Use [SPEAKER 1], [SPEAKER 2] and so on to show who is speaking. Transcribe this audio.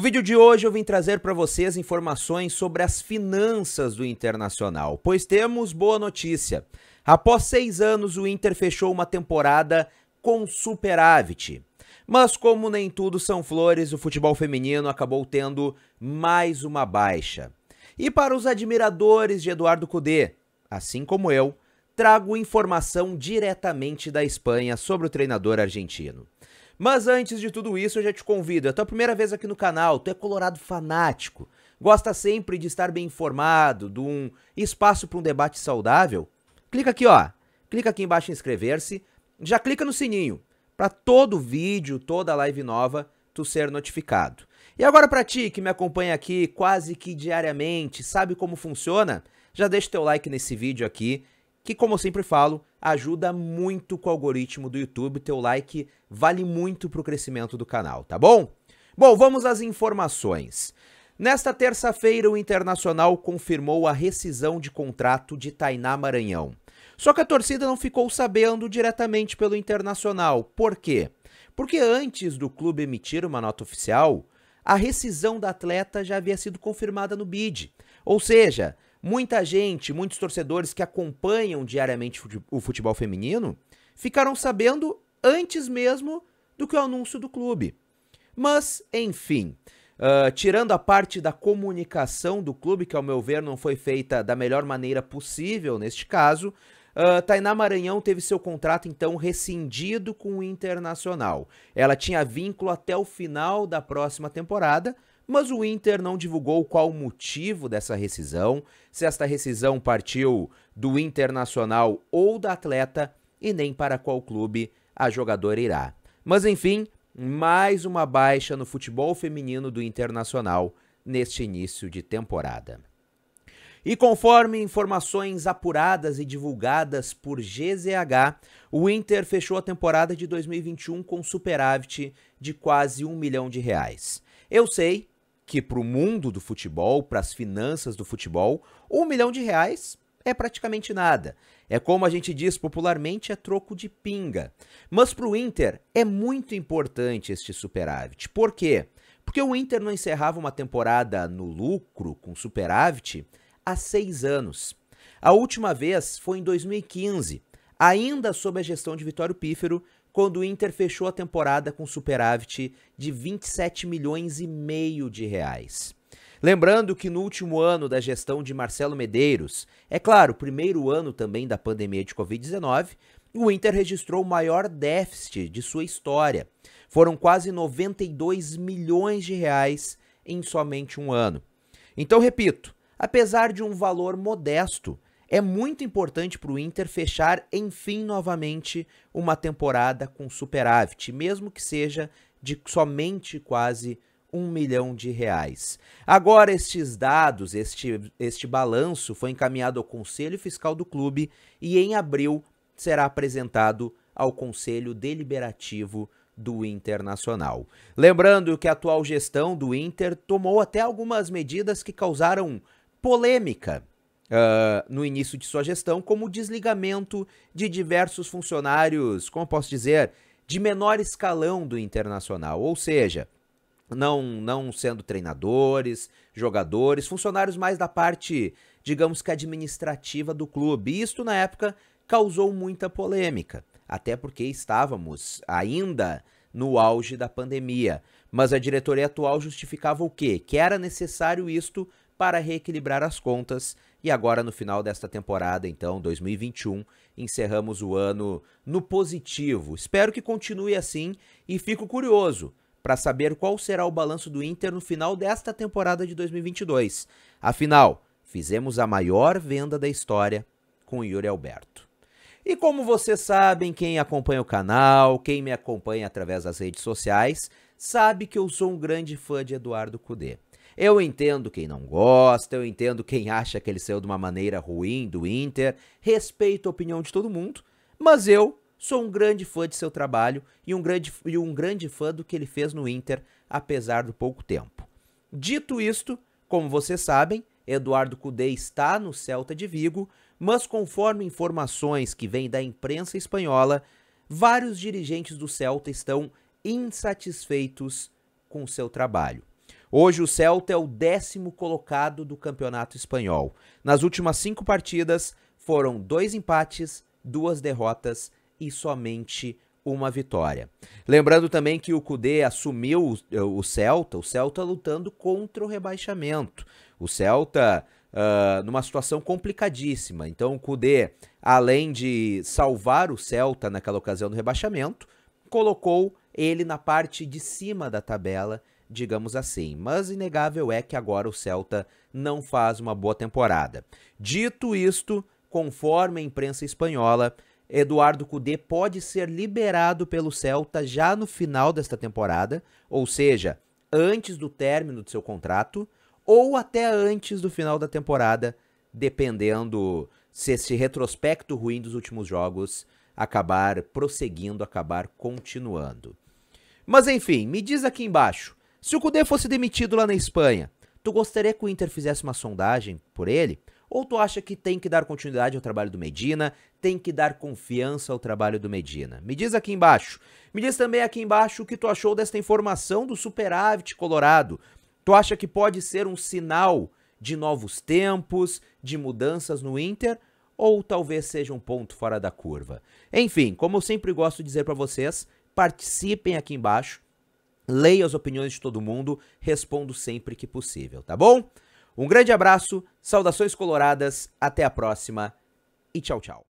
[SPEAKER 1] No vídeo de hoje eu vim trazer para vocês informações sobre as finanças do Internacional, pois temos boa notícia. Após seis anos, o Inter fechou uma temporada com superávit. Mas como nem tudo são flores, o futebol feminino acabou tendo mais uma baixa. E para os admiradores de Eduardo Cudê, assim como eu, trago informação diretamente da Espanha sobre o treinador argentino. Mas antes de tudo isso, eu já te convido, é a tua primeira vez aqui no canal, tu é colorado fanático, gosta sempre de estar bem informado, de um espaço para um debate saudável? Clica aqui, ó. Clica aqui embaixo em inscrever-se, já clica no sininho para todo vídeo, toda live nova tu ser notificado. E agora para ti que me acompanha aqui quase que diariamente, sabe como funciona? Já deixa teu like nesse vídeo aqui que como eu sempre falo, ajuda muito com o algoritmo do YouTube, teu like vale muito pro crescimento do canal, tá bom? Bom, vamos às informações. Nesta terça-feira, o Internacional confirmou a rescisão de contrato de Tainá Maranhão. Só que a torcida não ficou sabendo diretamente pelo Internacional. Por quê? Porque antes do clube emitir uma nota oficial, a rescisão da atleta já havia sido confirmada no BID. Ou seja, Muita gente, muitos torcedores que acompanham diariamente o futebol feminino ficaram sabendo antes mesmo do que o anúncio do clube. Mas, enfim, uh, tirando a parte da comunicação do clube, que ao meu ver não foi feita da melhor maneira possível neste caso, Uh, Tainá Maranhão teve seu contrato então rescindido com o Internacional. Ela tinha vínculo até o final da próxima temporada, mas o Inter não divulgou qual o motivo dessa rescisão, se esta rescisão partiu do internacional ou da atleta e nem para qual clube a jogadora irá. Mas enfim, mais uma baixa no futebol feminino do Internacional neste início de temporada. E conforme informações apuradas e divulgadas por GZH, o Inter fechou a temporada de 2021 com superávit de quase um milhão de reais. Eu sei, que para o mundo do futebol, para as finanças do futebol, um milhão de reais é praticamente nada. É como a gente diz popularmente, é troco de pinga. Mas para o Inter é muito importante este superávit. Por quê? Porque o Inter não encerrava uma temporada no lucro, com superávit, há seis anos. A última vez foi em 2015, ainda sob a gestão de Vitório Pífero, quando o Inter fechou a temporada com superávit de 27 milhões e meio de reais. Lembrando que no último ano da gestão de Marcelo Medeiros, é claro, primeiro ano também da pandemia de Covid-19, o Inter registrou o maior déficit de sua história. Foram quase 92 milhões de reais em somente um ano. Então, repito, apesar de um valor modesto, é muito importante para o Inter fechar, enfim, novamente uma temporada com superávit, mesmo que seja de somente quase um milhão de reais. Agora, estes dados, este, este balanço foi encaminhado ao Conselho Fiscal do clube e em abril será apresentado ao Conselho Deliberativo do Internacional. Lembrando que a atual gestão do Inter tomou até algumas medidas que causaram polêmica Uh, no início de sua gestão, como o desligamento de diversos funcionários, como posso dizer, de menor escalão do internacional, ou seja, não, não sendo treinadores, jogadores, funcionários mais da parte, digamos que administrativa do clube. E isto na época causou muita polêmica, até porque estávamos ainda no auge da pandemia. Mas a diretoria atual justificava o quê? Que era necessário isto para reequilibrar as contas. E agora, no final desta temporada, então, 2021, encerramos o ano no positivo. Espero que continue assim e fico curioso para saber qual será o balanço do Inter no final desta temporada de 2022. Afinal, fizemos a maior venda da história com Yuri Alberto. E como vocês sabem, quem acompanha o canal, quem me acompanha através das redes sociais, sabe que eu sou um grande fã de Eduardo Cudê. Eu entendo quem não gosta, eu entendo quem acha que ele saiu de uma maneira ruim do Inter, respeito a opinião de todo mundo, mas eu sou um grande fã de seu trabalho e um grande, e um grande fã do que ele fez no Inter, apesar do pouco tempo. Dito isto, como vocês sabem, Eduardo Cudê está no Celta de Vigo, mas conforme informações que vêm da imprensa espanhola, vários dirigentes do Celta estão insatisfeitos com seu trabalho. Hoje o Celta é o décimo colocado do campeonato espanhol. Nas últimas cinco partidas foram dois empates, duas derrotas e somente uma vitória. Lembrando também que o Cudê assumiu o, eh, Celta, o Celta lutando contra o rebaixamento. O Celta uh, numa situação complicadíssima. Então o Cudê, além de salvar o Celta naquela ocasião do rebaixamento, colocou ele na parte de cima da tabela digamos assim. Mas inegável é que agora o Celta não faz uma boa temporada. Dito isto, conforme a imprensa espanhola, Eduardo Cudê pode ser liberado pelo Celta já no final desta temporada, ou seja, antes do término do seu contrato, ou até antes do final da temporada, dependendo se esse retrospecto ruim dos últimos jogos acabar prosseguindo, acabar continuando. Mas enfim, me diz aqui embaixo, se o Cudê fosse demitido lá na Espanha, tu gostaria que o Inter fizesse uma sondagem por ele? Ou tu acha que tem que dar continuidade ao trabalho do Medina, tem que dar confiança ao trabalho do Medina? Me diz aqui embaixo. Me diz também aqui embaixo o que tu achou desta informação do superávit colorado. Tu acha que pode ser um sinal de novos tempos, de mudanças no Inter? Ou talvez seja um ponto fora da curva? Enfim, como eu sempre gosto de dizer para vocês, participem aqui embaixo Leio as opiniões de todo mundo, respondo sempre que possível, tá bom? Um grande abraço, saudações coloradas, até a próxima e tchau, tchau.